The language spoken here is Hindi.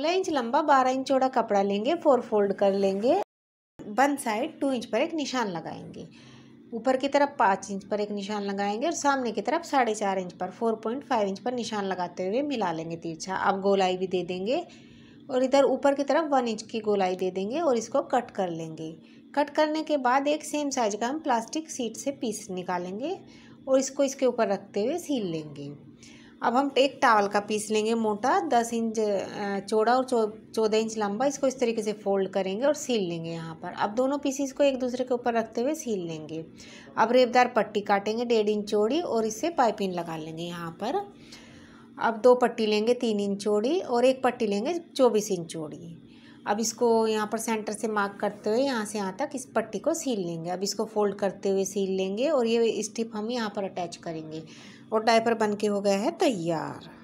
सोलह इंच लंबा बारह इंच चौड़ा कपड़ा लेंगे फोर फोल्ड कर लेंगे वन साइड टू इंच पर एक निशान लगाएंगे ऊपर की तरफ पाँच इंच पर एक निशान लगाएंगे और सामने की तरफ साढ़े चार इंच पर फोर पॉइंट फाइव इंच पर निशान लगाते हुए मिला लेंगे तिरछा आप गोलाई भी दे देंगे और इधर ऊपर की तरफ वन इंच की गोलाई दे देंगे और इसको कट कर लेंगे कट करने के बाद एक सेम साइज का हम प्लास्टिक सीट से पीस निकालेंगे और इसको इसके ऊपर रखते हुए सील लेंगे अब हम एक टावल का पीस लेंगे मोटा दस इंच चौड़ा और चौदह इंच लंबा इसको इस तरीके से फोल्ड करेंगे और सील लेंगे यहाँ पर अब दोनों पीसीस को एक दूसरे के ऊपर रखते हुए सील लेंगे अब रेबदार पट्टी काटेंगे डेढ़ इंच चौड़ी और इससे पाइपिंग लगा लेंगे यहाँ पर अब दो पट्टी लेंगे तीन इंच चौड़ी और एक पट्टी लेंगे चौबीस इंच चौड़ी अब इसको यहाँ पर सेंटर से मार्क करते हुए यहाँ से यहाँ तक इस पट्टी को सील लेंगे अब इसको फोल्ड करते हुए सील लेंगे और ये स्टिप हम यहाँ पर अटैच करेंगे और डायपर बन के हो गया है तैयार